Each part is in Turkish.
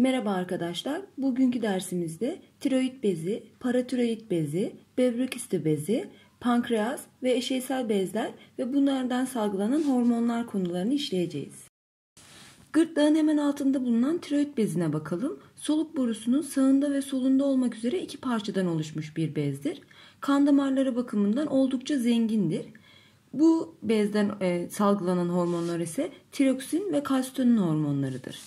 Merhaba arkadaşlar. Bugünkü dersimizde tiroid bezi, paratiroid bezi, böbrek üstü bezi, pankreas ve eşeysel bezler ve bunlardan salgılanan hormonlar konularını işleyeceğiz. Gırtlağın hemen altında bulunan tiroid bezine bakalım. Soluk borusunun sağında ve solunda olmak üzere iki parçadan oluşmuş bir bezdir. Kan damarları bakımından oldukça zengindir. Bu bezden e, salgılanan hormonlar ise tiroksin ve kalsitonin hormonlarıdır.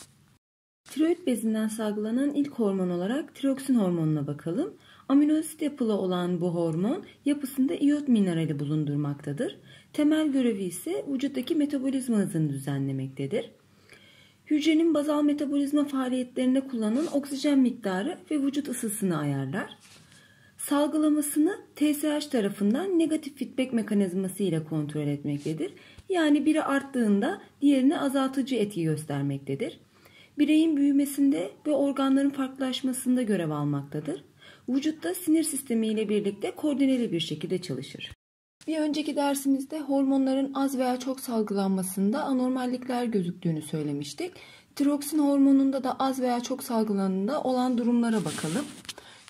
Tiroid bezinden salgılanan ilk hormon olarak tiroksin hormonuna bakalım. Amino asit yapılı olan bu hormon yapısında iyot minerali bulundurmaktadır. Temel görevi ise vücuttaki metabolizma hızını düzenlemektedir. Hücrenin bazal metabolizma faaliyetlerinde kullanılan oksijen miktarı ve vücut ısısını ayarlar. Salgılamasını TSH tarafından negatif feedback mekanizması ile kontrol etmektedir. Yani biri arttığında diğerine azaltıcı etki göstermektedir bireyin büyümesinde ve organların farklılaşmasında görev almaktadır. Vücutta sinir sistemi ile birlikte koordineli bir şekilde çalışır. Bir önceki dersimizde hormonların az veya çok salgılanmasında anormallikler gözüktüğünü söylemiştik. Tiroksin hormonunda da az veya çok salgılanında olan durumlara bakalım.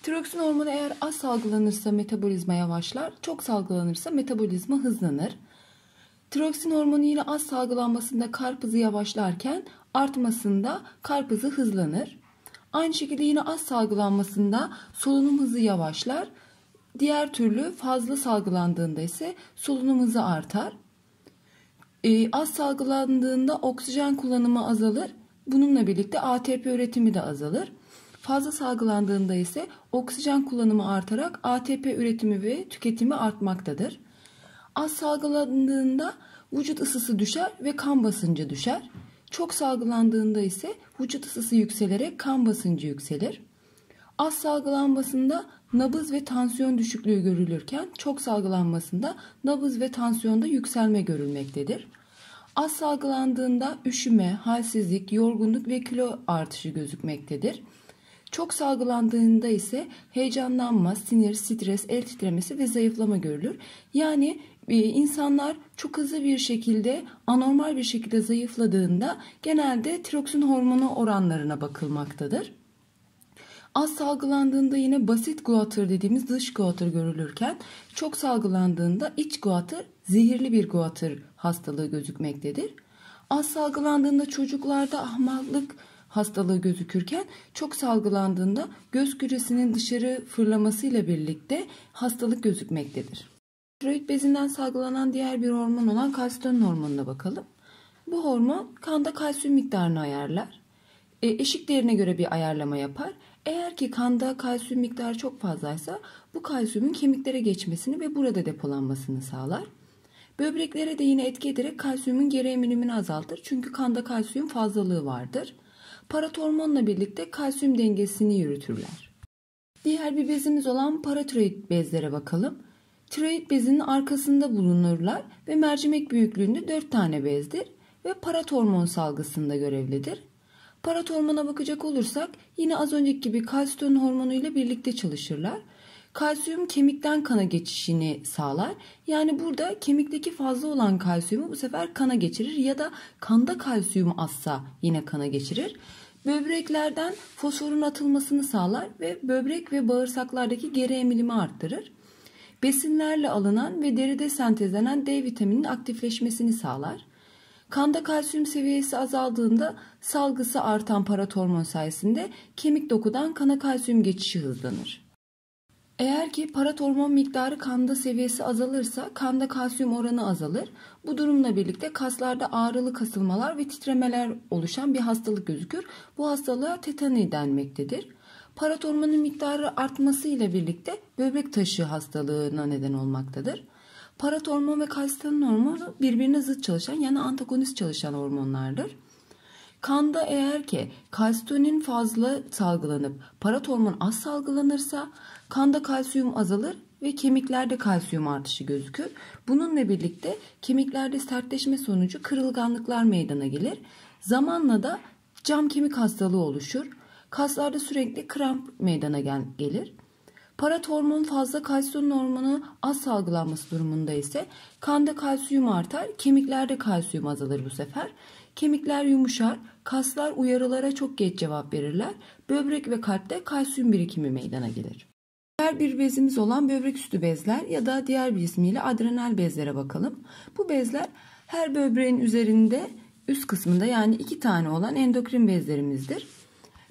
Tiroksin hormonu eğer az salgılanırsa metabolizma yavaşlar, çok salgılanırsa metabolizma hızlanır. Tiroksin hormonu ile az salgılanmasında karpuzu yavaşlarken artmasında karpuzu hızlanır. Aynı şekilde yine az salgılanmasında solunum hızı yavaşlar. Diğer türlü fazla salgılandığında ise solunum hızı artar. Ee, az salgılandığında oksijen kullanımı azalır. Bununla birlikte ATP üretimi de azalır. Fazla salgılandığında ise oksijen kullanımı artarak ATP üretimi ve tüketimi artmaktadır. Az salgılandığında vücut ısısı düşer ve kan basıncı düşer. Çok salgılandığında ise vücut ısısı yükselerek kan basıncı yükselir. Az salgılanmasında nabız ve tansiyon düşüklüğü görülürken çok salgılanmasında nabız ve tansiyonda yükselme görülmektedir. Az salgılandığında üşüme, halsizlik, yorgunluk ve kilo artışı gözükmektedir. Çok salgılandığında ise heyecanlanma, sinir, stres, el titremesi ve zayıflama görülür. Yani ee, insanlar çok hızlı bir şekilde anormal bir şekilde zayıfladığında genelde tiroksin hormonu oranlarına bakılmaktadır. Az salgılandığında yine basit guatr dediğimiz dış guatr görülürken çok salgılandığında iç guatr zehirli bir guatr hastalığı gözükmektedir. Az salgılandığında çocuklarda ahmaklık hastalığı gözükürken çok salgılandığında göz küresinin dışarı fırlamasıyla birlikte hastalık gözükmektedir. Tiroid bezinden salgılanan diğer bir hormon olan kalsiyon hormonuna bakalım. Bu hormon kanda kalsiyum miktarını ayarlar. E, eşik değerine göre bir ayarlama yapar. Eğer ki kanda kalsiyum miktarı çok fazlaysa bu kalsiyumun kemiklere geçmesini ve burada depolanmasını sağlar. Böbreklere de yine etki ederek kalsiyumun geri eminimini azaltır. Çünkü kanda kalsiyum fazlalığı vardır. Paratormonla birlikte kalsiyum dengesini yürütürler. Diğer bir bezimiz olan paratiroid bezlere bakalım tiroid bezinin arkasında bulunurlar ve mercimek büyüklüğünde 4 tane bezdir ve paratormon salgısında görevlidir. Parat bakacak olursak yine az önceki gibi kalsiyum hormonu ile birlikte çalışırlar. Kalsiyum kemikten kana geçişini sağlar. Yani burada kemikteki fazla olan kalsiyumu bu sefer kana geçirir ya da kanda kalsiyum azsa yine kana geçirir. Böbreklerden fosforun atılmasını sağlar ve böbrek ve bağırsaklardaki geri emilimi arttırır besinlerle alınan ve deride sentezlenen D vitamininin aktifleşmesini sağlar. Kanda kalsiyum seviyesi azaldığında salgısı artan paratormon sayesinde kemik dokudan kana kalsiyum geçişi hızlanır. Eğer ki paratormon miktarı kanda seviyesi azalırsa kanda kalsiyum oranı azalır. Bu durumla birlikte kaslarda ağrılı kasılmalar ve titremeler oluşan bir hastalık gözükür. Bu hastalığa tetani denmektedir parat hormonun miktarı artması ile birlikte böbrek taşı hastalığına neden olmaktadır. Parat hormon ve kalsitonin hormonu birbirine zıt çalışan yani antagonist çalışan hormonlardır. Kanda eğer ki kalsitonin fazla salgılanıp parat hormon az salgılanırsa kanda kalsiyum azalır ve kemiklerde kalsiyum artışı gözükür. Bununla birlikte kemiklerde sertleşme sonucu kırılganlıklar meydana gelir. Zamanla da cam kemik hastalığı oluşur. Kaslarda sürekli kramp meydana gelir. Parat hormon fazla kalsiyum hormonu az salgılanması durumunda ise kanda kalsiyum artar, kemiklerde kalsiyum azalır bu sefer. Kemikler yumuşar, kaslar uyarılara çok geç cevap verirler. Böbrek ve kalpte kalsiyum birikimi meydana gelir. Diğer bir bezimiz olan böbrek üstü bezler ya da diğer bir ismiyle adrenal bezlere bakalım. Bu bezler her böbreğin üzerinde üst kısmında yani iki tane olan endokrin bezlerimizdir.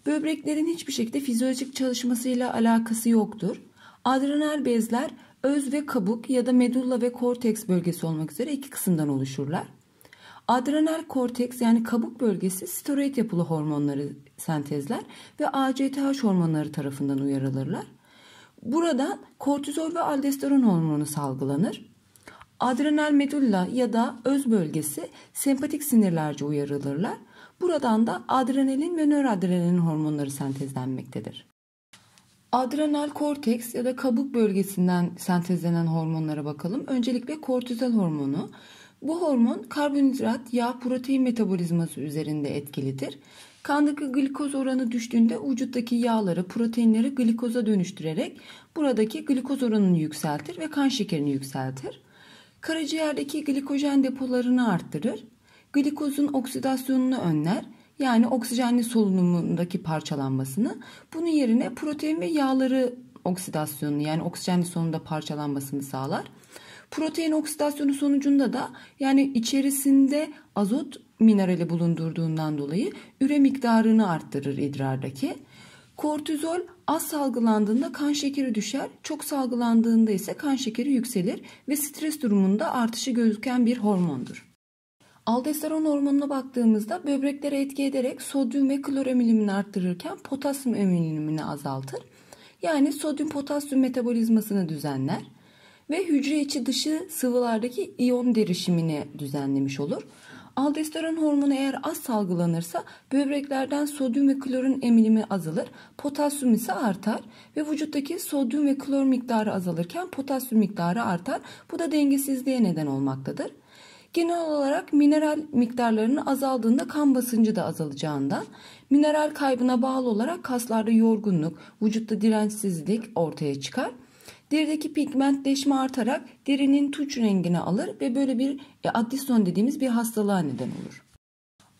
Böbreklerin hiçbir şekilde fizyolojik çalışmasıyla alakası yoktur. Adrenal bezler öz ve kabuk ya da medulla ve korteks bölgesi olmak üzere iki kısımdan oluşurlar. Adrenal korteks yani kabuk bölgesi steroid yapılı hormonları sentezler ve ACTH hormonları tarafından uyarılırlar. Buradan kortizol ve aldosteron hormonu salgılanır. Adrenal medulla ya da öz bölgesi sempatik sinirlerce uyarılırlar Buradan da adrenalin ve nöradrenalin hormonları sentezlenmektedir. Adrenal korteks ya da kabuk bölgesinden sentezlenen hormonlara bakalım. Öncelikle kortizol hormonu. Bu hormon karbonhidrat, yağ, protein metabolizması üzerinde etkilidir. Kandaki glikoz oranı düştüğünde vücuttaki yağları, proteinleri glikoza dönüştürerek buradaki glikoz oranını yükseltir ve kan şekerini yükseltir. Karaciğerdeki glikojen depolarını arttırır glikozun oksidasyonunu önler yani oksijenli solunumundaki parçalanmasını. Bunun yerine protein ve yağları oksidasyonunu yani oksijenli solunumda parçalanmasını sağlar. Protein oksidasyonu sonucunda da yani içerisinde azot minerali bulundurduğundan dolayı üre miktarını arttırır idrardaki. Kortizol az salgılandığında kan şekeri düşer, çok salgılandığında ise kan şekeri yükselir ve stres durumunda artışı gözüken bir hormondur. Aldosteron hormonuna baktığımızda böbreklere etki ederek sodyum ve klor emilimini arttırırken potasyum emilimini azaltır. Yani sodyum potasyum metabolizmasını düzenler ve hücre içi dışı sıvılardaki iyon derişimini düzenlemiş olur. Aldosteron hormonu eğer az salgılanırsa böbreklerden sodyum ve klorun emilimi azalır, potasyum ise artar ve vücuttaki sodyum ve klor miktarı azalırken potasyum miktarı artar. Bu da dengesizliğe neden olmaktadır. Genel olarak mineral miktarlarının azaldığında kan basıncı da azalacağından mineral kaybına bağlı olarak kaslarda yorgunluk, vücutta dirençsizlik ortaya çıkar. Derideki pigmentleşme artarak derinin tuç rengini alır ve böyle bir e, adisyon dediğimiz bir hastalığa neden olur.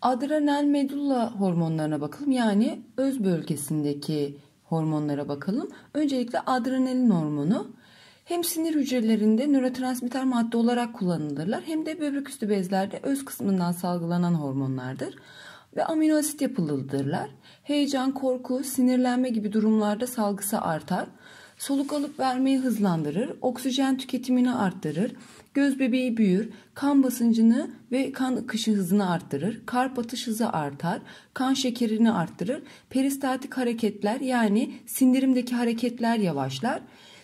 Adrenal medulla hormonlarına bakalım yani öz bölgesindeki hormonlara bakalım. Öncelikle adrenalin hormonu hem sinir hücrelerinde nörotransmitter madde olarak kullanılırlar hem de böbrek üstü bezlerde öz kısmından salgılanan hormonlardır ve amino asit yapılıdırlar. Heyecan, korku, sinirlenme gibi durumlarda salgısı artar. Soluk alıp vermeyi hızlandırır, oksijen tüketimini arttırır, göz bebeği büyür, kan basıncını ve kan akışı hızını arttırır, kalp atış hızı artar, kan şekerini arttırır, peristaltik hareketler yani sindirimdeki hareketler yavaşlar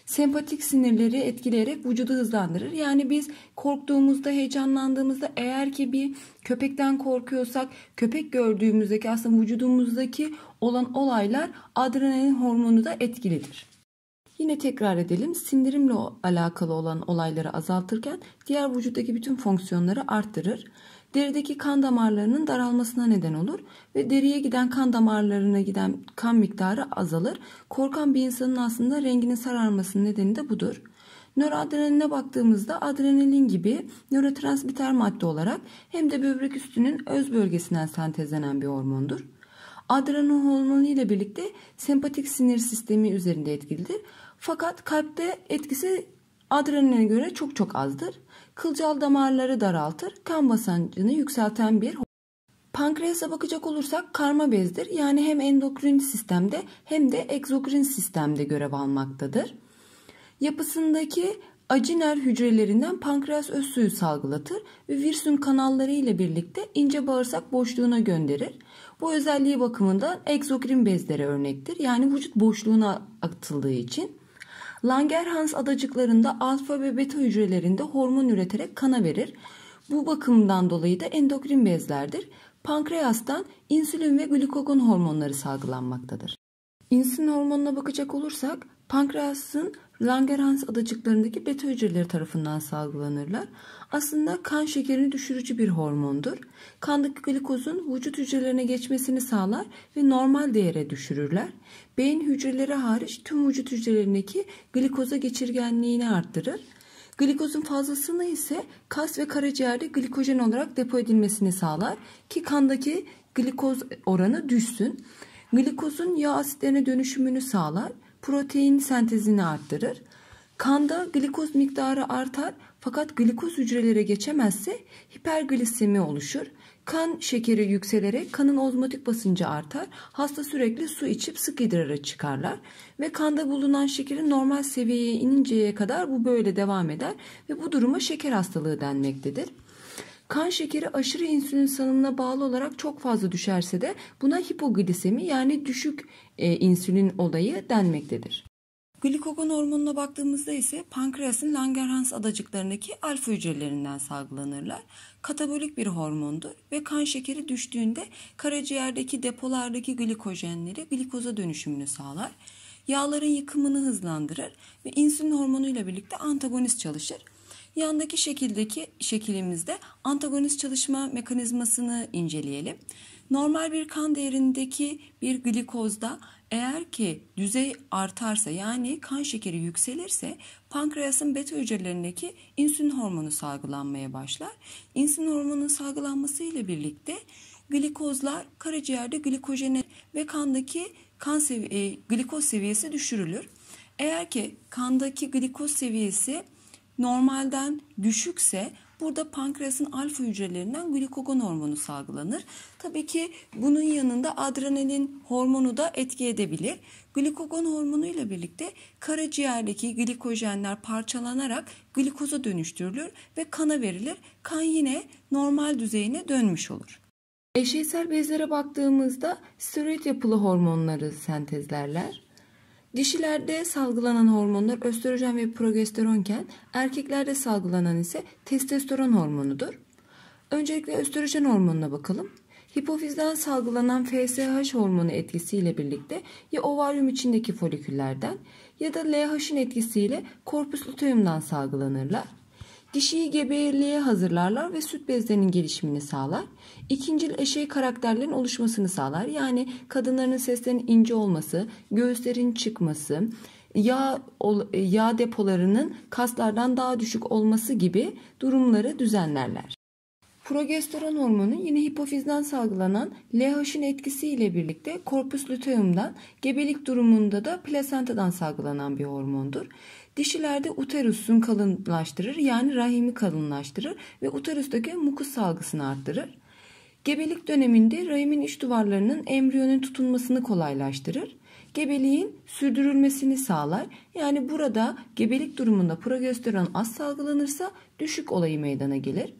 sempatik sinirleri etkileyerek vücudu hızlandırır. Yani biz korktuğumuzda, heyecanlandığımızda eğer ki bir köpekten korkuyorsak, köpek gördüğümüzdeki aslında vücudumuzdaki olan olaylar adrenalin hormonu da etkilidir. Yine tekrar edelim. Sindirimle alakalı olan olayları azaltırken diğer vücuttaki bütün fonksiyonları arttırır derideki kan damarlarının daralmasına neden olur ve deriye giden kan damarlarına giden kan miktarı azalır. Korkan bir insanın aslında renginin sararmasının nedeni de budur. Nöroadrenaline baktığımızda adrenalin gibi nörotransmitter madde olarak hem de böbrek üstünün öz bölgesinden sentezlenen bir hormondur. Adrenalin hormonu ile birlikte sempatik sinir sistemi üzerinde etkilidir. Fakat kalpte etkisi adrenaline göre çok çok azdır. Kılcal damarları daraltır, kan basıncını yükselten bir Pankreasa bakacak olursak karma bezdir. Yani hem endokrin sistemde hem de egzokrin sistemde görev almaktadır. Yapısındaki aciner hücrelerinden pankreas öz suyu salgılatır ve virsün kanalları ile birlikte ince bağırsak boşluğuna gönderir. Bu özelliği bakımından egzokrin bezlere örnektir. Yani vücut boşluğuna atıldığı için. Langerhans adacıklarında alfa ve beta hücrelerinde hormon üreterek kana verir. Bu bakımdan dolayı da endokrin bezlerdir. Pankreastan insülin ve glukagon hormonları salgılanmaktadır. İnsülin hormonuna bakacak olursak pankreasın Langerhans adacıklarındaki beta hücreleri tarafından salgılanırlar. Aslında kan şekerini düşürücü bir hormondur. Kandaki glikozun vücut hücrelerine geçmesini sağlar ve normal değere düşürürler. Beyin hücreleri hariç tüm vücut hücrelerindeki glikoza geçirgenliğini arttırır. Glikozun fazlasını ise kas ve karaciğerde glikojen olarak depo edilmesini sağlar ki kandaki glikoz oranı düşsün. Glikozun yağ asitlerine dönüşümünü sağlar protein sentezini arttırır. Kanda glikoz miktarı artar fakat glikoz hücrelere geçemezse hiperglisemi oluşur. Kan şekeri yükselerek kanın ozmotik basıncı artar. Hasta sürekli su içip sık idrara çıkarlar ve kanda bulunan şekerin normal seviyeye ininceye kadar bu böyle devam eder ve bu duruma şeker hastalığı denmektedir. Kan şekeri aşırı insülin salınımına bağlı olarak çok fazla düşerse de buna hipoglisemi yani düşük e, insülin olayı denmektedir. Glikogon hormonuna baktığımızda ise pankreasın Langerhans adacıklarındaki alfa hücrelerinden salgılanırlar. Katabolik bir hormondur ve kan şekeri düştüğünde karaciğerdeki depolardaki glikojenleri glikoza dönüşümünü sağlar. Yağların yıkımını hızlandırır ve insülin hormonuyla birlikte antagonist çalışır. Yandaki şekildeki şekilimizde antagonist çalışma mekanizmasını inceleyelim. Normal bir kan değerindeki bir glikozda eğer ki düzey artarsa yani kan şekeri yükselirse pankreasın beta hücrelerindeki insülin hormonu salgılanmaya başlar. İnsülin hormonunun salgılanması ile birlikte glikozlar karaciğerde glikojene ve kandaki kan sevi- e, glikoz seviyesi düşürülür. Eğer ki kandaki glikoz seviyesi normalden düşükse burada pankreasın alfa hücrelerinden glikogon hormonu salgılanır. Tabii ki bunun yanında adrenalin hormonu da etki edebilir. Glikogon hormonu ile birlikte karaciğerdeki glikojenler parçalanarak glikoza dönüştürülür ve kana verilir. Kan yine normal düzeyine dönmüş olur. Eşeysel bezlere baktığımızda steroid yapılı hormonları sentezlerler. Dişilerde salgılanan hormonlar östrojen ve progesteronken erkeklerde salgılanan ise testosteron hormonudur. Öncelikle östrojen hormonuna bakalım. Hipofizden salgılanan FSH hormonu etkisiyle birlikte ya ovaryum içindeki foliküllerden ya da LH'in etkisiyle korpus luteumdan salgılanırlar. Dişiyi geberliğe hazırlarlar ve süt bezlerinin gelişimini sağlar. İkincil eşey karakterlerin oluşmasını sağlar. Yani kadınların seslerinin ince olması, göğüslerin çıkması, yağ, yağ depolarının kaslardan daha düşük olması gibi durumları düzenlerler. Progesteron hormonu yine hipofizden salgılanan LH'in etkisiyle birlikte korpus luteum'dan gebelik durumunda da plasentadan salgılanan bir hormondur. Dişilerde uterusun kalınlaştırır yani rahimi kalınlaştırır ve uterustaki mukus salgısını arttırır. Gebelik döneminde rahimin iç duvarlarının embriyonun tutunmasını kolaylaştırır. Gebeliğin sürdürülmesini sağlar. Yani burada gebelik durumunda progesteron az salgılanırsa düşük olayı meydana gelir.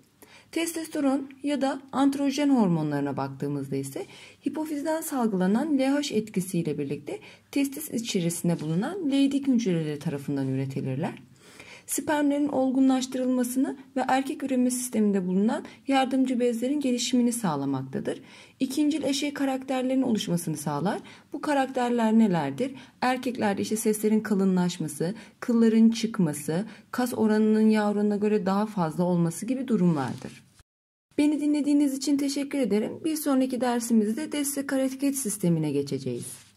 Testosteron ya da androjen hormonlarına baktığımızda ise hipofizden salgılanan LH etkisiyle birlikte testis içerisinde bulunan Leydig hücreleri tarafından üretilirler spermlerin olgunlaştırılmasını ve erkek üreme sisteminde bulunan yardımcı bezlerin gelişimini sağlamaktadır. İkincil eşey karakterlerin oluşmasını sağlar. Bu karakterler nelerdir? Erkeklerde işte seslerin kalınlaşması, kılların çıkması, kas oranının yavruna göre daha fazla olması gibi durumlardır. Beni dinlediğiniz için teşekkür ederim. Bir sonraki dersimizde destek hareket sistemine geçeceğiz.